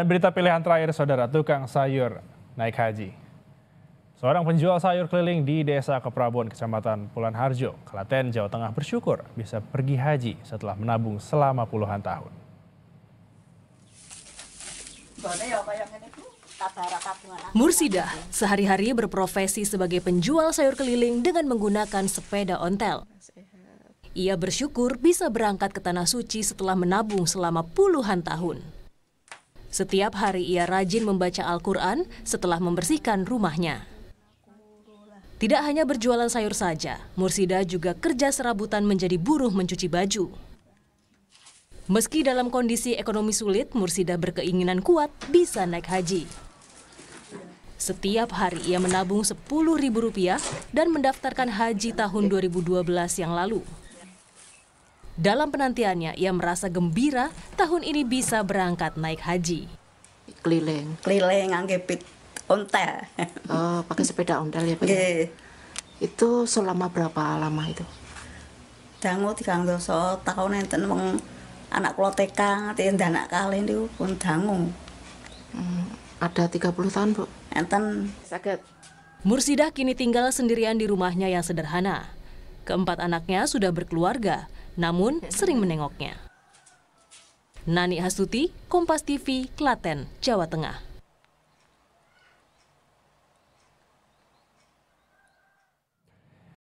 Dan berita pilihan terakhir, saudara tukang sayur naik haji. Seorang penjual sayur keliling di Desa Keprabon, Kecamatan Pulan Harjo, Kelaten, Jawa Tengah bersyukur bisa pergi haji setelah menabung selama puluhan tahun. Mursidah sehari-hari berprofesi sebagai penjual sayur keliling dengan menggunakan sepeda ontel. Ia bersyukur bisa berangkat ke Tanah Suci setelah menabung selama puluhan tahun. Setiap hari ia rajin membaca Al-Quran setelah membersihkan rumahnya. Tidak hanya berjualan sayur saja, Mursida juga kerja serabutan menjadi buruh mencuci baju. Meski dalam kondisi ekonomi sulit, Mursida berkeinginan kuat bisa naik haji. Setiap hari ia menabung rp rupiah dan mendaftarkan haji tahun 2012 yang lalu. Dalam penantiannya, ia merasa gembira tahun ini bisa berangkat naik haji. Keliling. Keliling anggepit ontel. Oh, pakai sepeda ontel ya, Pak? Itu selama berapa lama itu? Dangu tiga dosa tahun enten tenang anak kula TK anak kali niku pun dangu. Hmm, ada 30 tahun, Bu. Enten sakit. Mursidah kini tinggal sendirian di rumahnya yang sederhana. Keempat anaknya sudah berkeluarga, namun sering menengoknya. Nani Hasuti, Kompas TV, Klaten, Jawa Tengah.